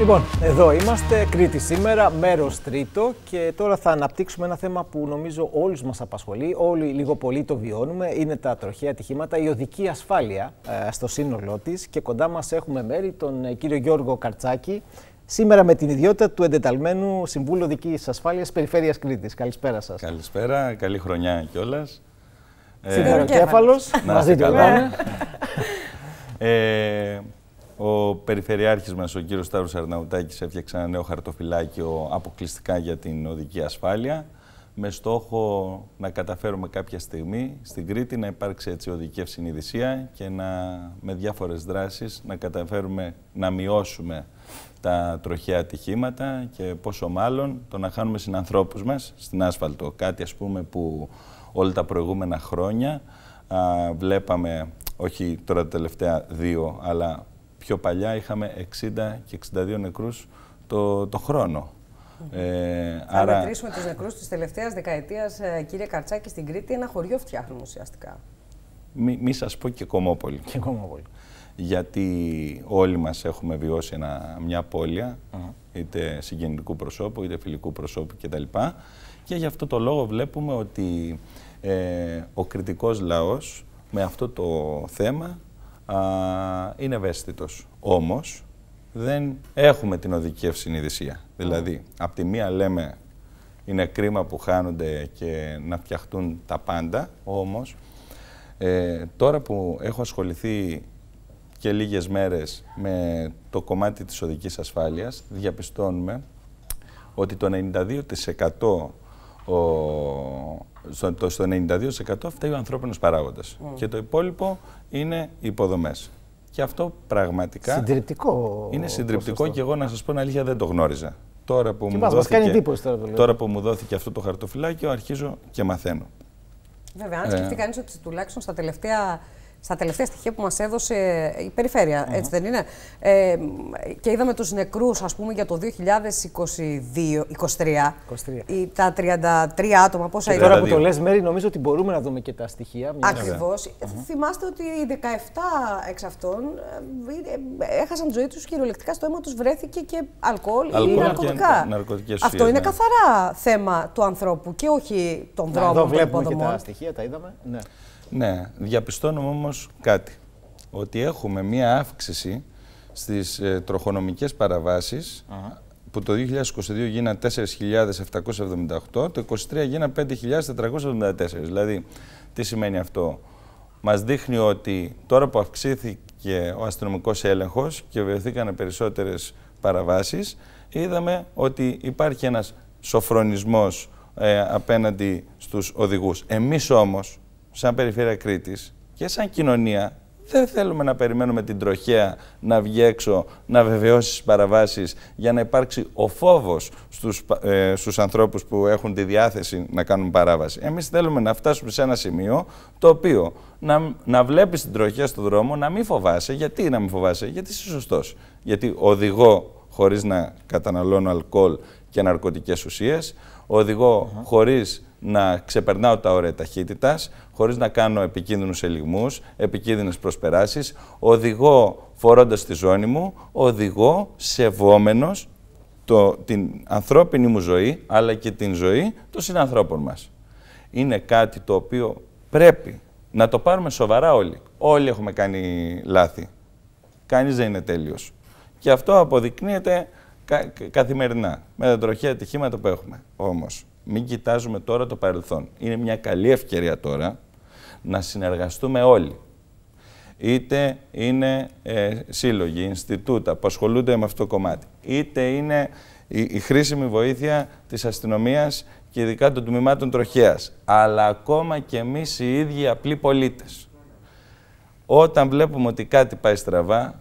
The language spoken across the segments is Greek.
Λοιπόν, εδώ είμαστε, Κρήτη σήμερα, μέρος τρίτο και τώρα θα αναπτύξουμε ένα θέμα που νομίζω όλους μας απασχολεί. Όλοι λίγο πολύ το βιώνουμε. Είναι τα τροχαία ατυχήματα, η οδική ασφάλεια ε, στο σύνολό της. Και κοντά μας έχουμε μέρη τον ε, κύριο Γιώργο Καρτσάκη, σήμερα με την ιδιότητα του εντεταλμένου Συμβούλου Οδικής Ασφάλειας Περιφέρειας Κρήτης. Καλησπέρα σας. Καλησπέρα, καλή χρονιά κιόλας. κέφαλο. Ε, μαζί του ο Περιφερειάρχης μας, ο κύριος Στάρος Αρναουτάκης, έφτιαξε ένα νέο χαρτοφυλάκιο αποκλειστικά για την οδική ασφάλεια με στόχο να καταφέρουμε κάποια στιγμή στην Κρήτη να υπάρξει έτσι οδική ευσυνειδησία και να, με διάφορες δράσεις να καταφέρουμε να μειώσουμε τα τροχαία ατυχήματα και πόσο μάλλον το να χάνουμε συνανθρώπους μας στην άσφαλτο. Κάτι ας πούμε που όλα τα προηγούμενα χρόνια βλέπαμε, όχι τώρα τα τελευταία δύο, αλλά πιο παλιά είχαμε 60 και 62 νεκρούς το, το χρόνο. Ε, θα άρα... μετρήσουμε τους νεκρούς της τελευταίας δεκαετίας, ε, κύριε Καρτσάκη, στην Κρήτη, ένα χωριό φτιάχνουμε ουσιαστικά. Μη, μη σας πω και Κομόπολη. Και Κομόπολη. Γιατί όλοι μας έχουμε βιώσει μια πόλια, είτε συγγενικού προσώπου, είτε φιλικού προσώπου κτλ. Και γι' αυτό το λόγο βλέπουμε ότι ε, ο κριτικός λαός με αυτό το θέμα α, είναι ευαίσθητος. Όμως, δεν έχουμε την οδική ευσυνειδησία. Δηλαδή, από τη μία λέμε είναι κρίμα που χάνονται και να φτιαχτούν τα πάντα, όμως ε, τώρα που έχω ασχοληθεί και λίγες μέρες με το κομμάτι της οδικής ασφάλειας, διαπιστώνουμε ότι το 92% ο, στο, το, στο 92% φταίει ο ανθρώπινος παράγοντας. Και το υπόλοιπο είναι υποδομές. Και αυτό πραγματικά... Συντριπτικό. Είναι συντριπτικό και εγώ να σας πω να αλήθεια δεν το γνώριζα. Τώρα που, μου δόθηκε, τώρα, που μου δόθηκε αυτό το χαρτοφυλάκιο αρχίζω και μαθαίνω. Βέβαια, αν σκεφτεί ε... κανείς ότι τουλάχιστον στα τελευταία στα τελευταία στοιχεία που μας έδωσε ε, η περιφέρεια, έτσι δεν είναι. Ε, και είδαμε τους νεκρούς, ας πούμε, για το 2022 2023. Τα 33 άτομα, πόσα ήταν. Τώρα που το λες, Μέρη, νομίζω ότι μπορούμε να δούμε και τα στοιχεία. Ακριβώ. Mm ε, Θυμάστε ότι οι 17 εξ αυτών ε, έχασαν τη ζωή τους κυριολεκτικά. Στο αίμα τους βρέθηκε και αλκοόλ, ή ναρκωτικά. Αυτό είναι ναι. καθαρά θέμα του ανθρώπου και όχι των δρόμων. Εδώ βλέπουμε και τα στοιχεία, τα είδαμε. Ναι. Ναι, διαπιστώνουμε όμως κάτι. Ότι έχουμε μία αύξηση στις ε, τροχονομικές παραβάσεις που το 2022 γίναν 4.778, το 2023 γίναν 5.474. Δηλαδή, τι σημαίνει αυτό. Μας δείχνει ότι τώρα που αυξήθηκε ο αστυνομικός έλεγχος και βεβαιωθήκαν περισσότερες παραβάσεις, είδαμε ότι υπάρχει ένας σοφρονισμός ε, απέναντι στους οδηγούς. Εμείς όμως, σαν περιφέρεια Κρήτης και σαν κοινωνία δεν θέλουμε να περιμένουμε την τροχέα να βγει έξω, να βεβαιώσει τις παραβάσεις για να υπάρξει ο φόβος στους, ε, ανθρώπους που έχουν τη διάθεση να κάνουν παράβαση. Εμείς θέλουμε να φτάσουμε σε ένα σημείο το οποίο να, να βλέπεις την τροχέα στον δρόμο, να μην φοβάσαι. Γιατί να μην φοβάσαι, γιατί είσαι σωστός. Γιατί οδηγώ χωρίς να καταναλώνω αλκοόλ και ναρκωτικές ουσίες, οδηγώ mm χωρίς να ξεπερνάω τα όρια ταχύτητας, χωρίς να κάνω επικίνδυνους ελιγμούς, επικίνδυνες προσπεράσεις. Οδηγώ φορώντας τη ζώνη μου, οδηγώ σεβόμενος την ανθρώπινη μου ζωή, αλλά και την ζωή των συνανθρώπων μας. Είναι κάτι το οποίο πρέπει να το πάρουμε σοβαρά όλοι. Όλοι έχουμε κάνει λάθη. Κανείς δεν είναι τέλειος. Και αυτό αποδεικνύεται καθημερινά με τα τροχαία ατυχήματα που έχουμε όμως. Μην κοιτάζουμε τώρα το παρελθόν. Είναι μια καλή ευκαιρία τώρα να συνεργαστούμε όλοι. Είτε είναι ε, σύλλογοι, Ινστιτούτα που ασχολούνται με αυτό το κομμάτι, είτε είναι η, η χρήσιμη βοήθεια της αστυνομίας και ειδικά των τμήματων τροχέας, αλλά ακόμα και εμείς οι ίδιοι απλοί πολίτες. Όταν βλέπουμε ότι κάτι πάει στραβά,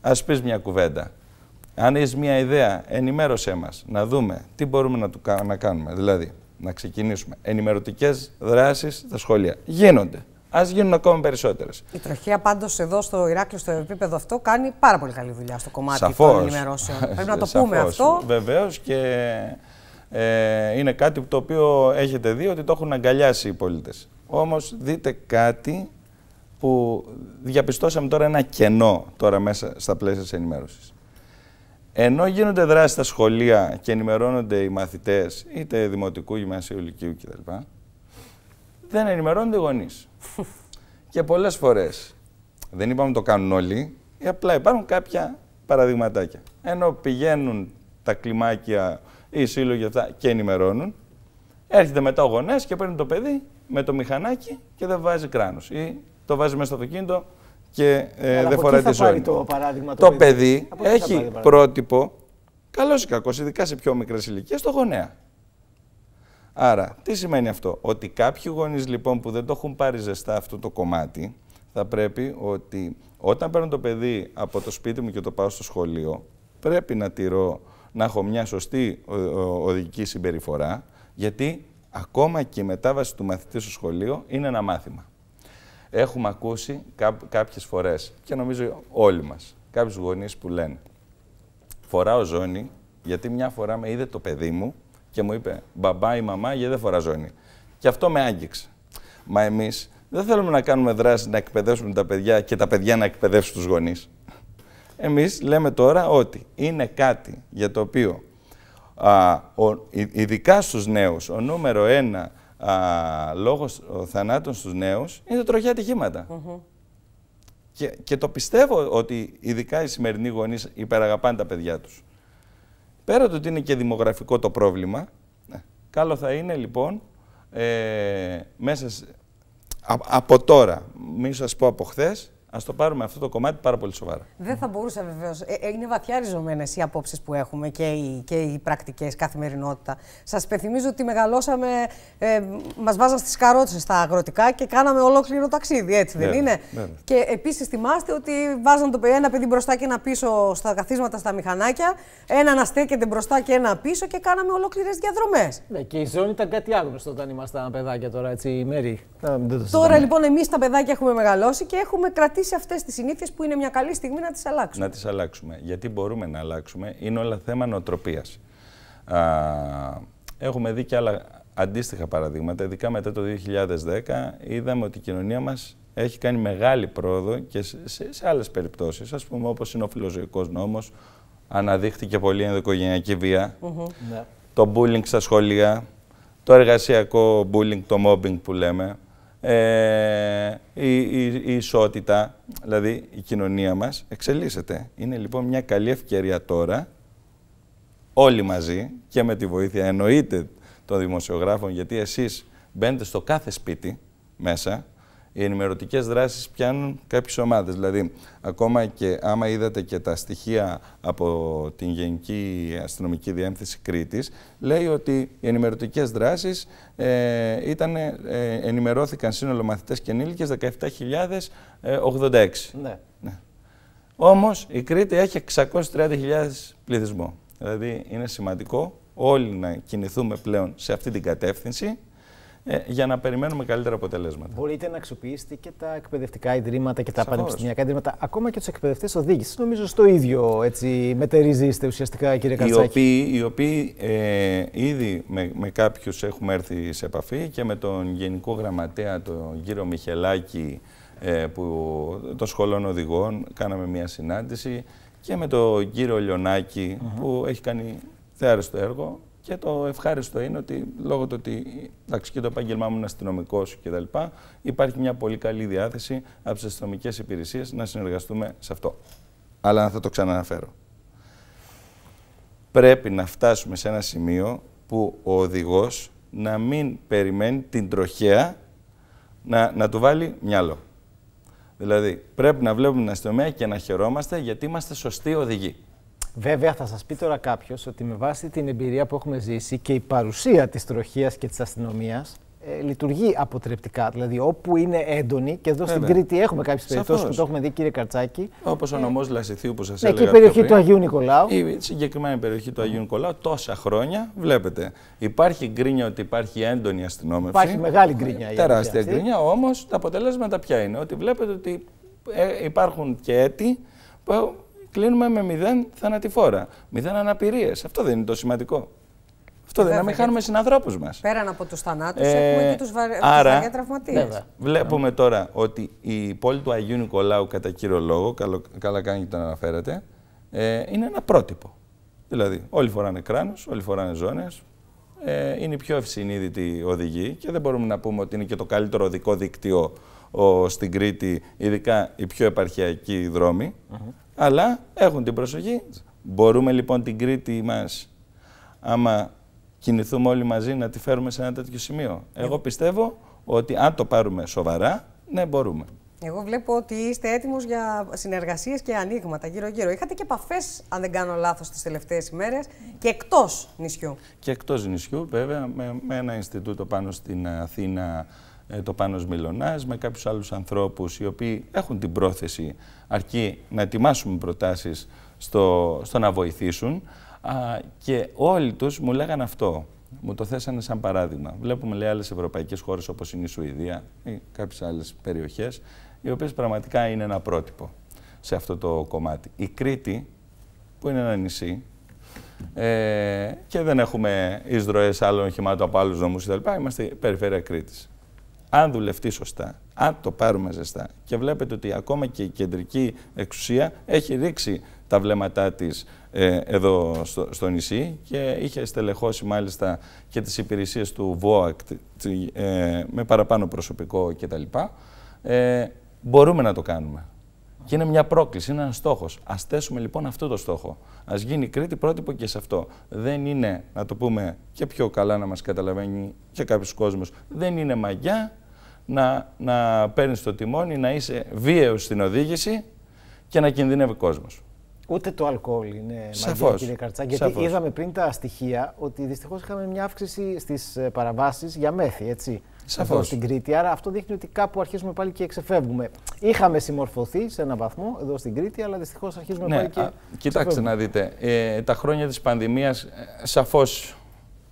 ας πεις μια κουβέντα. Αν έχεις μια ιδέα, ενημέρωσέ μας να δούμε τι μπορούμε να, του, να κάνουμε. Δηλαδή, να ξεκινήσουμε. Ενημερωτικές δράσεις στα σχολεία. Γίνονται. Ας γίνουν ακόμα περισσότερες. Η τροχέα πάντως εδώ στο Ηράκλειο, στο επίπεδο αυτό, κάνει πάρα πολύ καλή δουλειά στο κομμάτι των ενημερώσεων. Πρέπει να το πούμε αυτό. Βεβαίως και ε, είναι κάτι το οποίο έχετε δει ότι το έχουν αγκαλιάσει οι πολίτες. Όμως δείτε κάτι που διαπιστώσαμε τώρα ένα κενό τώρα μέσα στα πλαίσια της ενημέρωσης. Ενώ γίνονται δράσεις στα σχολεία και ενημερώνονται οι μαθητές, είτε δημοτικού, γυμνασίου, λυκείου κτλ., δεν ενημερώνονται οι γονείς. και πολλές φορές δεν είπαμε το κάνουν όλοι, απλά υπάρχουν κάποια παραδειγματάκια. Ενώ πηγαίνουν τα κλιμάκια ή οι σύλλογοι αυτά και ενημερώνουν, έρχεται μετά ο γονέας και παίρνει το παιδί με το μηχανάκι και δεν βάζει κράνος. Ή το βάζει μέσα στο αυτοκίνητο και ε, δεν φοράει τη Το, παράδειγμα, το, το παιδί, έχει πρότυπο, καλός ή κακός, ειδικά σε πιο μικρές ηλικίες, το γονέα. Άρα, τι σημαίνει αυτό, Ότι κάποιοι γονείς λοιπόν που δεν το έχουν πάρει ζεστά αυτό το κομμάτι, θα πρέπει ότι όταν παίρνω το παιδί από το σπίτι μου και το πάω στο σχολείο, πρέπει να τηρώ να έχω μια σωστή οδηγική συμπεριφορά, γιατί ακόμα και η μετάβαση του μαθητή στο σχολείο είναι ένα μάθημα έχουμε ακούσει κάποιες φορές και νομίζω όλοι μας, κάποιους γονείς που λένε «Φοράω ζώνη γιατί μια φορά με είδε το παιδί μου και μου είπε «Μπαμπά ή μαμά γιατί δεν φορά ζώνη». Και αυτό με άγγιξε. Μα εμείς δεν θέλουμε να κάνουμε δράση να εκπαιδεύσουμε τα παιδιά και τα παιδιά να εκπαιδεύσουν τους γονείς. Εμείς λέμε τώρα ότι είναι κάτι για το οποίο α, ειδικά στους νέους ο νούμερο ένα α, λόγος θανάτων στους νέους είναι τα τροχιά ατυχήματα. Mm και, και το πιστεύω ότι ειδικά οι σημερινοί γονείς υπεραγαπάνε τα παιδιά τους. Πέρα του ότι είναι και δημογραφικό το πρόβλημα, ε, καλό θα είναι λοιπόν ε, μέσα, από τώρα, μην σας πω από χθες, Ας το πάρουμε αυτό το κομμάτι πάρα πολύ σοβαρά. Δεν θα μπορούσα βεβαίως. Ε, ε, είναι βαθιά ριζωμένες οι απόψεις που έχουμε και οι, και οι πρακτικές καθημερινότητα. Σας υπενθυμίζω ότι μεγαλώσαμε, ε, μας βάζαν στις καρότσες στα αγροτικά και κάναμε ολόκληρο ταξίδι, έτσι δεν είναι. Και επίσης θυμάστε ότι βάζαν το ένα παιδί μπροστά και ένα πίσω στα καθίσματα στα μηχανάκια, ένα να στέκεται μπροστά και ένα πίσω και κάναμε ολόκληρες διαδρομές. Ναι, και η ζώνη ήταν κάτι άγνωστο όταν ήμασταν παιδάκια τώρα, έτσι, η Μέρη. Ε, τώρα λοιπόν εμείς τα παιδάκια έχουμε μεγαλώσει και έχουμε κρατήσει σε αυτές τις συνήθειες που είναι μια καλή στιγμή να τις αλλάξουμε. Να τις αλλάξουμε. Γιατί μπορούμε να αλλάξουμε. Είναι όλα θέμα νοοτροπίας. Έχουμε δει και άλλα αντίστοιχα παραδείγματα, ειδικά μετά το 2010, είδαμε ότι η κοινωνία μας έχει κάνει μεγάλη πρόοδο και σε, σε, άλλες περιπτώσεις, ας πούμε όπως είναι ο φιλοζωικός νόμος, αναδείχθηκε πολύ ενδοοικογενειακη βία, ναι. το bullying στα σχολεία, το εργασιακό bullying, το mobbing που λέμε, ε, η, ισότητα, δηλαδή η κοινωνία μας, εξελίσσεται. Είναι λοιπόν μια καλή ευκαιρία τώρα, όλοι μαζί και με τη βοήθεια εννοείται των δημοσιογράφων, γιατί εσείς μπαίνετε στο κάθε σπίτι μέσα οι ενημερωτικές δράσεις πιάνουν κάποιες ομάδες. Δηλαδή, ακόμα και άμα είδατε και τα στοιχεία από την Γενική Αστυνομική Διεύθυνση Κρήτης, λέει ότι οι ενημερωτικές δράσεις ε, ε, ενημερώθηκαν σύνολο μαθητές και ενήλικες 17.086. Ε, ναι. ναι. Όμως η Κρήτη έχει 630.000 πληθυσμό. Δηλαδή, είναι σημαντικό όλοι να κινηθούμε πλέον σε αυτή την κατεύθυνση ε, για να περιμένουμε καλύτερα αποτελέσματα. Μπορείτε να αξιοποιήσετε και τα εκπαιδευτικά ιδρύματα και τα Σαφώς. πανεπιστημιακά ιδρύματα, ακόμα και τους εκπαιδευτές οδήγησης. Νομίζω στο ίδιο έτσι, μετερίζεστε ουσιαστικά, κύριε Κατσάκη. Οι οποίοι, οι οποίοι ε, ήδη με, με κάποιους έχουμε έρθει σε επαφή και με τον Γενικό Γραμματέα, τον κύριο Μιχελάκη, ε, που, των σχολών οδηγών, κάναμε μια συνάντηση και με τον κύριο Λιονάκη, που έχει κάνει θεάριστο έργο και το ευχάριστο είναι ότι λόγω του ότι εντάξει, και το επάγγελμά μου είναι αστυνομικός λοιπά, υπάρχει μια πολύ καλή διάθεση από τις αστυνομικές υπηρεσίες να συνεργαστούμε σε αυτό. Αλλά θα το ξαναναφέρω. Πρέπει να φτάσουμε σε ένα σημείο που ο οδηγός να μην περιμένει την τροχέα να, να του βάλει μυαλό. Δηλαδή, πρέπει να βλέπουμε την αστυνομία και να χαιρόμαστε γιατί είμαστε σωστοί οδηγοί. Βέβαια, θα σας πει τώρα κάποιος ότι με βάση την εμπειρία που έχουμε ζήσει και η παρουσία της τροχίας και της αστυνομίας ε, λειτουργεί αποτρεπτικά. Δηλαδή, όπου είναι έντονη, και εδώ στην Κρήτη έχουμε κάποιες περιπτώσεις που το έχουμε δει, κύριε Καρτσάκη. Όπως ο νομό ε, Λασιθίου που σας ναι, έλεγα. Και η περιοχή του Αγίου Νικολάου. Η συγκεκριμένη περιοχή του Αγίου Νικολάου, τόσα χρόνια βλέπετε. Υπάρχει γκρίνια ότι υπάρχει έντονη αστυνόμευση. Υπάρχει μεγάλη γκρίνια. Τεράστια γκρίνια, όμως τα αποτελέσματα ποια είναι. Ότι βλέπετε ότι ε, υπάρχουν και έτη κλείνουμε με μηδέν θανατηφόρα, μηδέν αναπηρίες. Αυτό δεν είναι το σημαντικό. Αυτό δεν είναι, να μην χάνουμε συνανθρώπους μας. Πέραν από τους θανάτους, ε, έχουμε και τους βαριά τραυματίες. Βλέπουμε ναι. τώρα ότι η πόλη του Αγίου Νικολάου, κατά κύριο λόγο, καλό, καλά κάνει και το αναφέρατε, ε, είναι ένα πρότυπο. Δηλαδή, όλοι φοράνε κράνου, όλοι φοράνε ζώνες, ε, είναι η πιο ευσυνείδητη οδηγή και δεν μπορούμε να πούμε ότι είναι και το καλύτερο οδικό δίκτυο ο, στην Κρήτη, ειδικά η πιο επαρχιακή δρόμη αλλά έχουν την προσοχή. Μπορούμε λοιπόν την Κρήτη μας, άμα κινηθούμε όλοι μαζί, να τη φέρουμε σε ένα τέτοιο σημείο. Εγώ πιστεύω ότι αν το πάρουμε σοβαρά, ναι μπορούμε. Εγώ βλέπω ότι είστε έτοιμος για συνεργασίες και ανοίγματα γύρω-γύρω. Είχατε και επαφές, αν δεν κάνω λάθος, τις τελευταίες ημέρες και εκτός νησιού. Και εκτός νησιού, βέβαια, με, με ένα Ινστιτούτο πάνω στην Αθήνα ε, το Πάνος Μιλωνάς, με κάποιους άλλους ανθρώπους οι οποίοι έχουν την πρόθεση αρκεί να ετοιμάσουμε προτάσεις στο, στο να βοηθήσουν α, και όλοι τους μου λέγανε αυτό. Μου το θέσανε σαν παράδειγμα. Βλέπουμε λέει άλλες ευρωπαϊκές χώρες όπως είναι η Σουηδία ή κάποιες άλλες περιοχές οι οποίες πραγματικά είναι ένα πρότυπο σε αυτό το κομμάτι. Η Κρήτη που είναι ένα νησί ε, και δεν έχουμε εισδροές άλλων οχημάτων από άλλους νομούς Είμαστε περιφέρεια Κρήτης αν δουλευτεί σωστά, αν το πάρουμε ζεστά και βλέπετε ότι ακόμα και η κεντρική εξουσία έχει ρίξει τα βλέμματά της ε, εδώ στο, νησί και είχε στελεχώσει μάλιστα και τις υπηρεσίες του ΒΟΑΚ ε, με παραπάνω προσωπικό κτλ. Ε, μπορούμε να το κάνουμε. Και είναι μια πρόκληση, είναι ένας στόχος. Ας θέσουμε λοιπόν αυτό το στόχο. Ας γίνει Κρήτη πρότυπο και σε αυτό. Δεν είναι, να το πούμε και πιο καλά να μας καταλαβαίνει και κάποιος κόσμος, δεν είναι μαγιά να, να παίρνεις το τιμόνι, να είσαι βίαιος στην οδήγηση και να κινδυνεύει κόσμος. Ούτε το αλκοόλ είναι μαγιά, κύριε Καρτσάκη. Γιατί είδαμε πριν τα στοιχεία ότι δυστυχώς είχαμε μια αύξηση στις παραβάσεις για μέθη, έτσι. Σαφώς. εδώ στην Κρήτη. Άρα αυτό δείχνει ότι κάπου αρχίζουμε πάλι και εξεφεύγουμε. Είχαμε συμμορφωθεί σε έναν βαθμό εδώ στην Κρήτη, αλλά δυστυχώς αρχίζουμε ναι, πάλι και. Α, κοιτάξτε να δείτε. Ε, τα χρόνια της πανδημίας ε, σαφώς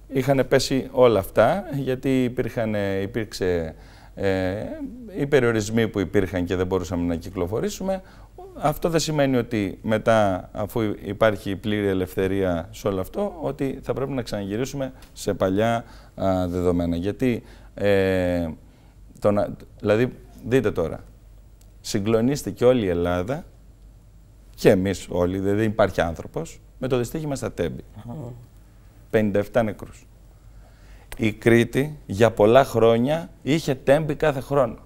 είχαν πέσει όλα αυτά, γιατί υπήρχαν, ε, υπήρξε. Ε, οι περιορισμοί που υπήρχαν και δεν μπορούσαμε να κυκλοφορήσουμε, αυτό δεν σημαίνει ότι μετά, αφού υπάρχει πλήρη ελευθερία σε όλο αυτό, ότι θα πρέπει να ξαναγυρίσουμε σε παλιά δεδομένα. Γιατί ε, δηλαδή, δείτε τώρα, συγκλονίστηκε όλη η Ελλάδα και εμείς όλοι, δηλαδή δεν υπάρχει άνθρωπος, με το δυστύχημα στα Τέμπη. 57 νεκρούς. Η Κρήτη για πολλά χρόνια είχε Τέμπη κάθε χρόνο.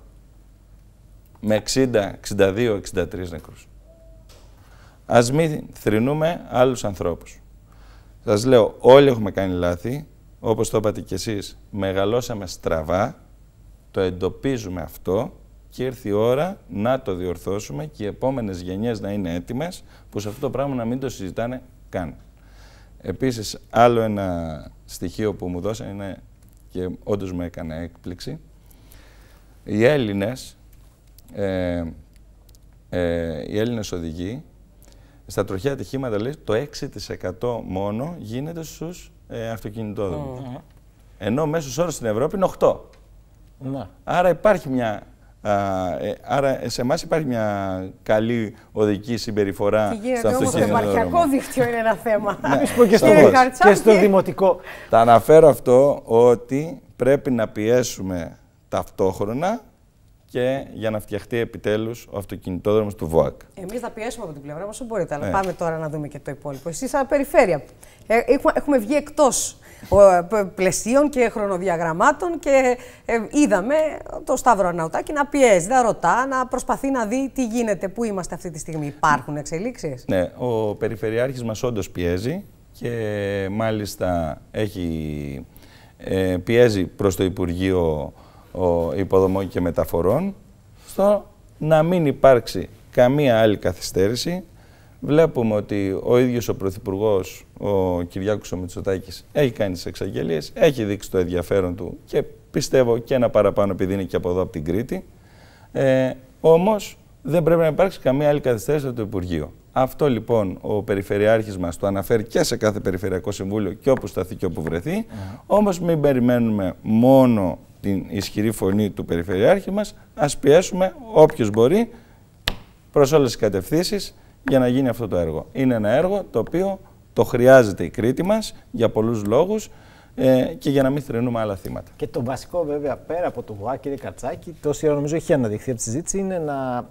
Με 60, 62, 63 νεκρούς. Ας μην θρυνούμε άλλους ανθρώπους. Σας λέω, όλοι έχουμε κάνει λάθη, όπως το είπατε κι εσείς, μεγαλώσαμε στραβά, το εντοπίζουμε αυτό και ήρθε η ώρα να το διορθώσουμε και οι επόμενες γενιές να είναι έτοιμες που σε αυτό το πράγμα να μην το συζητάνε καν. Επίσης, άλλο ένα στοιχείο που μου δώσανε είναι και όντως μου έκανε έκπληξη. Οι Έλληνες, ε, ε, οι Έλληνες οδηγοί, στα τροχιά ατυχήματα λέει το 6% μόνο γίνεται στους ε, mm-hmm. Ενώ μέσος όρος στην Ευρώπη είναι 8. Ναι. Άρα υπάρχει μια. Α, ε, άρα σε εμάς υπάρχει μια καλή οδική συμπεριφορά και στα αυτοκίνητα. Το επαρχιακό δίκτυο είναι ένα θέμα. Ναι. πω και, στο και στο δημοτικό. Τα αναφέρω αυτό ότι πρέπει να πιέσουμε ταυτόχρονα και για να φτιαχτεί επιτέλους ο αυτοκινητόδρομος του ΒΟΑΚ. Εμείς θα πιέσουμε από την πλευρά μας όσο μπορείτε, αλλά ναι. πάμε τώρα να δούμε και το υπόλοιπο. Εσείς, σαν περιφέρεια, ε, έχουμε βγει εκτός πλαισίων και χρονοδιαγραμμάτων και ε, είδαμε το Σταύρο Αναουτάκη να πιέζει, να ρωτά, να προσπαθεί να δει τι γίνεται, πού είμαστε αυτή τη στιγμή. Υπάρχουν εξελίξεις. Ναι, ο περιφερειαρχή μας όντως πιέζει και μάλιστα έχει, ε, πιέζει προς το Υπουργείο ο υποδομών και μεταφορών, στο να μην υπάρξει καμία άλλη καθυστέρηση. Βλέπουμε ότι ο ίδιος ο Πρωθυπουργός, ο Κυριάκος ο Μητσοτάκης, έχει κάνει τις εξαγγελίες, έχει δείξει το ενδιαφέρον του και πιστεύω και ένα παραπάνω επειδή είναι και από εδώ από την Κρήτη. Ε, όμως δεν πρέπει να υπάρξει καμία άλλη καθυστέρηση από το Υπουργείο. Αυτό λοιπόν ο περιφερειαρχή μας το αναφέρει και σε κάθε Περιφερειακό Συμβούλιο και όπου σταθεί και όπου βρεθεί. Mm. μην περιμένουμε μόνο την ισχυρή φωνή του Περιφερειάρχη μας, ας πιέσουμε όποιος μπορεί προς όλες τις κατευθύνσεις για να γίνει αυτό το έργο. Είναι ένα έργο το οποίο το χρειάζεται η Κρήτη μας για πολλούς λόγους ε, και για να μην θρυνούμε άλλα θύματα. Και το βασικό βέβαια πέρα από το ΒΟΑ κύριε Κατσάκη, το νομίζω έχει αναδειχθεί από τη συζήτηση, είναι να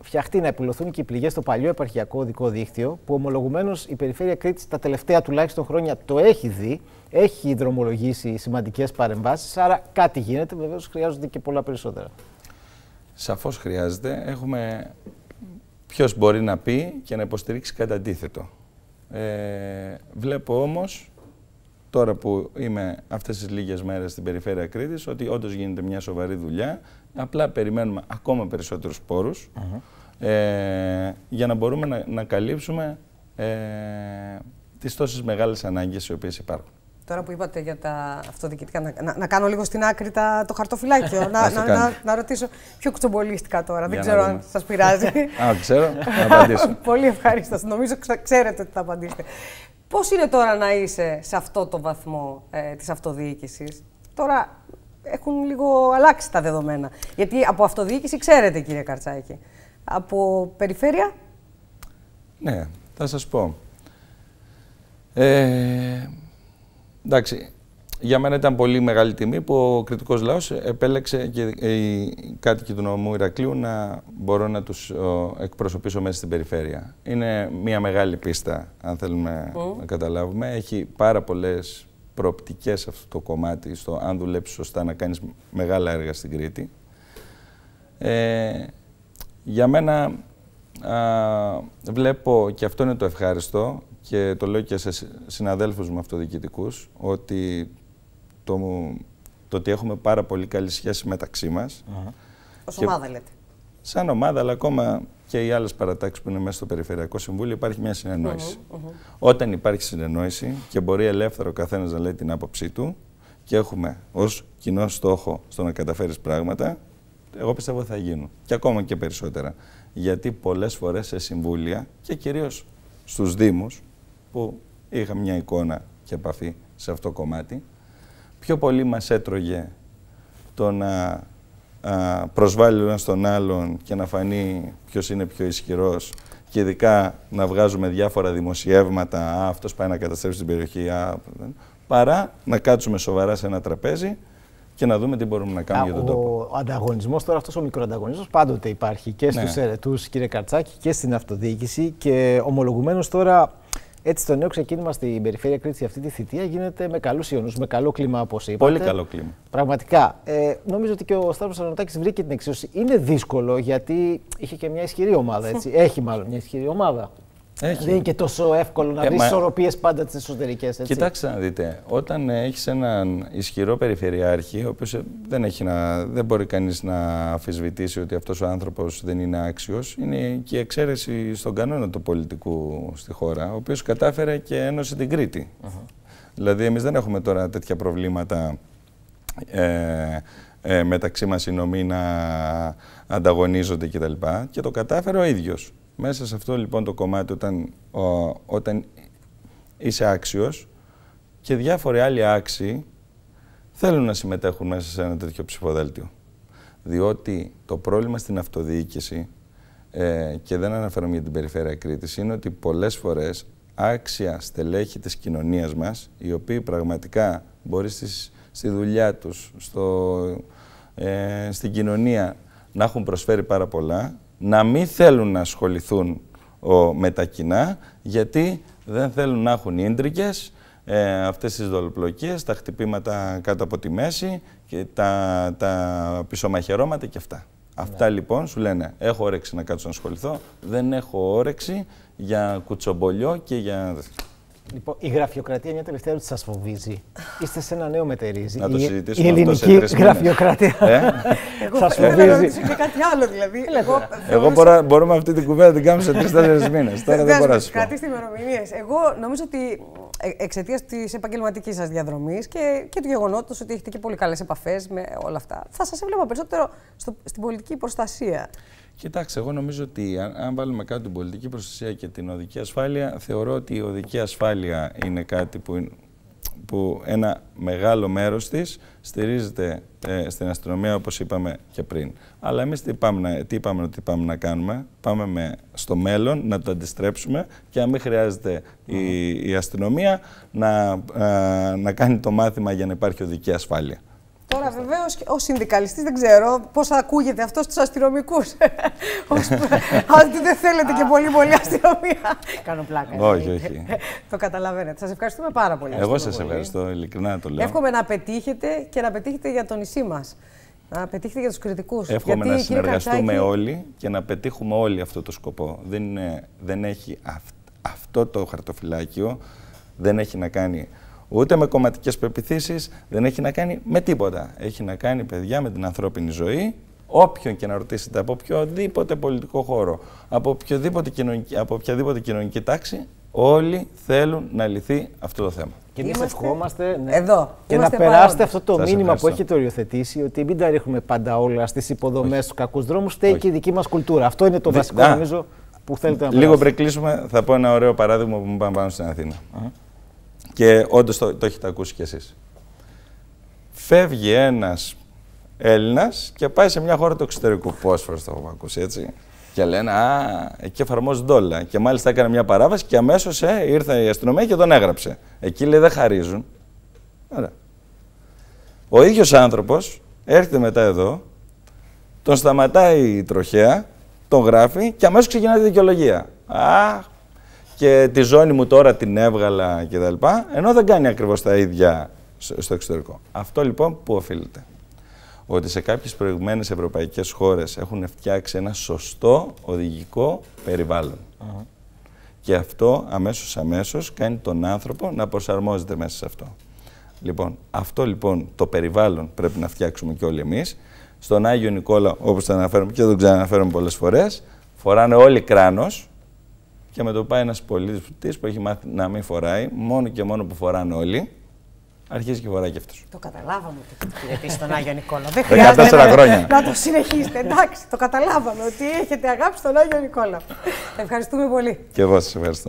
φτιαχτεί να επιλωθούν και οι πληγές στο παλιό επαρχιακό οδικό δίκτυο, που ομολογουμένως η περιφέρεια Κρήτης τα τελευταία τουλάχιστον χρόνια το έχει δει, έχει δρομολογήσει σημαντικές παρεμβάσεις. Άρα κάτι γίνεται. Βεβαίως χρειάζονται και πολλά περισσότερα. Σαφώς χρειάζεται. Έχουμε. Ποιος μπορεί να πει και να υποστηρίξει κάτι αντίθετο. Ε, βλέπω όμως, τώρα που είμαι αυτές τις λίγες μέρες στην περιφέρεια Κρήτης, ότι όντως γίνεται μια σοβαρή δουλειά Απλά περιμένουμε ακόμα περισσότερους πόρους ε, για να μπορούμε να, καλύψουμε ε, τις τόσες μεγάλες ανάγκες οι οποίες υπάρχουν. Τώρα που είπατε για τα αυτοδιοικητικά, να, να, κάνω λίγο στην άκρη τα, το χαρτοφυλάκιο. να, να, να, ρωτήσω πιο κουτσομπολίστικα τώρα. Δεν ξέρω αν σας πειράζει. Α, ξέρω. Να απαντήσω. Πολύ ευχαρίστω. Νομίζω ξέρετε ότι θα απαντήσετε. Πώς είναι τώρα να είσαι σε αυτό το βαθμό ε, της αυτοδιοίκησης, Τώρα έχουν λίγο αλλάξει τα δεδομένα. Γιατί από αυτοδιοίκηση ξέρετε, κύριε Καρτσάκη. Από περιφέρεια. Ναι, θα σας πω. Ε, εντάξει, για μένα ήταν πολύ μεγάλη τιμή που ο κριτικός λαός επέλεξε και οι κάτοικοι του νομού Ηρακλείου να μπορώ να τους εκπροσωπήσω μέσα στην περιφέρεια. Είναι μια μεγάλη πίστα, αν θέλουμε mm. να καταλάβουμε. Έχει πάρα πολλές σε αυτό το κομμάτι, στο αν δουλέψεις σωστά να κάνεις μεγάλα έργα στην Κρήτη. Ε, για μένα α, βλέπω, και αυτό είναι το ευχάριστο, και το λέω και σε συναδέλφους μου αυτοδιοικητικούς, ότι το, το ότι έχουμε πάρα πολύ καλή σχέση μεταξύ μας. Ως ομάδα λέτε. Σαν ομάδα, αλλά ακόμα και οι άλλες παρατάξεις που είναι μέσα στο Περιφερειακό Συμβούλιο υπάρχει μια συνεννόηση. Όταν υπάρχει συνεννόηση και μπορεί ελεύθερο ο καθένας να λέει την άποψή του και έχουμε ως κοινό στόχο στο να καταφέρεις πράγματα, εγώ πιστεύω θα γίνουν. Και ακόμα και περισσότερα. Γιατί πολλές φορές σε συμβούλια και κυρίως στους Δήμους, που είχα μια εικόνα και επαφή σε αυτό κομμάτι, πιο πολύ μας έτρωγε το να προσβάλλει ο ένας τον άλλον και να φανεί ποιος είναι πιο ισχυρός και ειδικά να βγάζουμε διάφορα δημοσιεύματα «Α, αυτός πάει να καταστρέψει την περιοχή», Α, παρά να καταστρεψει την περιοχη σοβαρά σε ένα τραπέζι και να δούμε τι μπορούμε να κάνουμε για τον τόπο. Ο ανταγωνισμός τώρα, αυτός ο μικροανταγωνισμός, πάντοτε υπάρχει και στους ναι. κύριε Καρτσάκη, και στην αυτοδιοίκηση. Και ομολογουμένως τώρα έτσι, το νέο ξεκίνημα στην περιφέρεια Κρήτης αυτή τη θητεία γίνεται με καλούς ιονού, με καλό κλίμα, όπως είπατε. Πολύ καλό κλίμα. Πραγματικά. Ε, νομίζω ότι και ο Σταύρος Ανωτάκη βρήκε την εξίωση. Είναι δύσκολο γιατί είχε και μια ισχυρή ομάδα. Έτσι. Έχει μάλλον μια ισχυρή ομάδα. Δεν είναι και τόσο εύκολο να ε, βρει πάντα τις εσωτερικές. Κοιτάξτε να δείτε. Όταν έχεις έναν ισχυρό περιφερειάρχη, ο οποίος ε, δεν, να, δεν μπορεί κανείς να αφισβητήσει ότι αυτός ο άνθρωπος δεν είναι άξιος, είναι και η εξαίρεση στον κανόνα του πολιτικού στη χώρα, ο οποίος κατάφερε και ένωσε την Κρήτη. Uh -huh. Δηλαδή, εμείς δεν έχουμε τώρα τέτοια προβλήματα. Ε, ε, μεταξύ μας οι νομοί να ανταγωνίζονται κτλ. Και, και το κατάφερε ο ίδιος. Μέσα σε αυτό λοιπόν το κομμάτι όταν, όταν είσαι άξιος και διάφοροι άλλοι άξιοι θέλουν να συμμετέχουν μέσα σε ένα τέτοιο ψηφοδέλτιο. Διότι το πρόβλημα στην αυτοδιοίκηση, ε, και δεν αναφέρομαι για την περιφέρεια Κρήτης, είναι ότι πολλές φορές άξια στελέχη της κοινωνίας μας, οι οποίοι πραγματικά μπορεί στη δουλειά τους, στο, ε, στην κοινωνία να έχουν προσφέρει πάρα πολλά, να μην θέλουν να ασχοληθούν ο, με τα κοινά, γιατί δεν θέλουν να έχουν ίντρικες, ε, αυτές τις δολοπλοκίες, τα χτυπήματα κάτω από τη μέση, και τα, τα πισωμαχαιρώματα και αυτά. Ναι. Αυτά λοιπόν σου λένε έχω όρεξη να κάτσω να ασχοληθώ, δεν έχω όρεξη για κουτσομπολιό και για... Λοιπόν, η γραφειοκρατία μια τελευταία ερώτηση σας φοβίζει. Είστε σε ένα νέο μετερίζει. Να το συζητήσουμε η, ελληνική γραφειοκρατία. Ε? Εγώ σας φοβίζει. να ρωτήσω και κάτι άλλο δηλαδή. Εγώ, Εγώ μπορώ, μπορούμε αυτή την κουβέντα να την κάνουμε σε τρει-τέσσερι μήνες. Τώρα δεν μπορώ να σου Κρατήστε ημερομηνίες. Εγώ νομίζω ότι ε, εξαιτίας της επαγγελματικής σας διαδρομής και, και του γεγονότος ότι έχετε και πολύ καλές επαφές με όλα αυτά, θα σας έβλεπα περισσότερο στο, στην πολιτική προστασία. Κοιτάξτε, εγώ νομίζω ότι αν, βάλουμε κάτω την πολιτική προστασία και την οδική ασφάλεια, θεωρώ ότι η οδική ασφάλεια είναι κάτι που είναι, που ένα μεγάλο μέρος της στηρίζεται ε, στην αστυνομία όπως είπαμε και πριν. Αλλά εμείς τι, πάμε, τι είπαμε ότι πάμε να κάνουμε, πάμε με, στο μέλλον να το αντιστρέψουμε και αν μην χρειάζεται η, η αστυνομία να, ε, να κάνει το μάθημα για να υπάρχει οδική ασφάλεια. Τώρα βεβαίως ο συνδικαλιστής δεν ξέρω πώς ακούγεται αυτός στου αστυνομικού. Ότι δεν θέλετε και πολύ πολύ αστυνομία. Κάνω πλάκα. Όχι, όχι. Το καταλαβαίνετε. Σας ευχαριστούμε πάρα πολύ. Εγώ σας ευχαριστώ, ειλικρινά το λέω. Εύχομαι να πετύχετε και να πετύχετε για το νησί μας. Να πετύχετε για τους κριτικούς. Εύχομαι Γιατί, να συνεργαστούμε όλοι και να πετύχουμε όλοι αυτό το σκοπό. Δεν, έχει αυτό το χαρτοφυλάκιο, δεν έχει να κάνει ούτε με κομματικές πεπιθήσεις, δεν έχει να κάνει με τίποτα. Έχει να κάνει, παιδιά, με την ανθρώπινη ζωή, όποιον και να ρωτήσετε από οποιοδήποτε πολιτικό χώρο, από, οποιοδήποτε κοινωνική, από οποιαδήποτε κοινωνική τάξη, όλοι θέλουν να λυθεί αυτό το θέμα. Και εμείς ευχόμαστε ναι. εδώ. και να περάσετε αυτό το μήνυμα που έχετε οριοθετήσει ότι μην τα ρίχνουμε πάντα όλα στις υποδομές, του κακούς δρόμους, φταίει και η δική μας κουλτούρα. Αυτό είναι το βασικό, νομίζω, που θέλετε να Λίγο πριν κλείσουμε, θα πω ένα ωραίο παράδειγμα που μου πάνε πάνω στην Αθήνα. Uh και όντως το, το έχετε ακούσει κι εσείς. Φεύγει ένας Έλληνας και πάει σε μια χώρα του εξωτερικού. Πώς το έχουμε ακούσει έτσι. Και λένε, α, εκεί εφαρμόζονται όλα. Και μάλιστα έκανε μια παράβαση και αμέσως ε, ήρθε η αστυνομία και τον έγραψε. Εκεί λέει δεν χαρίζουν. Ο ίδιος άνθρωπος έρχεται μετά εδώ, τον σταματάει η τροχέα, τον γράφει και αμέσως ξεκινάει τη δικαιολογία. Αχ, και τη ζώνη μου τώρα την έβγαλα κτλ. Ενώ δεν κάνει ακριβώς τα ίδια στο εξωτερικό. Αυτό λοιπόν που οφείλεται. Ότι σε κάποιες προηγούμενε ευρωπαϊκές χώρες έχουν φτιάξει ένα σωστό οδηγικό περιβάλλον. Uh Και αυτό αμέσως, αμέσως, κάνει τον άνθρωπο να προσαρμόζεται μέσα σε αυτό. Λοιπόν, αυτό λοιπόν το περιβάλλον πρέπει να φτιάξουμε κι όλοι εμείς. Στον Άγιο Νικόλα, όπως το αναφέρουμε και τον ξαναφέρουμε πολλές φορές, φοράνε όλοι κράνος και με το πάει ένας πολίτης που έχει μάθει να μην φοράει, μόνο και μόνο που φοράνε όλοι, αρχίζει και φοράει και αυτός. Το καταλάβαμε ότι έχει τον Άγιο Νικόλαο. Δεν χρειάζεται χρόνια. να το συνεχίσετε. Εντάξει, το καταλάβαμε ότι έχετε αγάπη στον Άγιο Νικόλαο. Ευχαριστούμε πολύ. Και εγώ σας ευχαριστώ.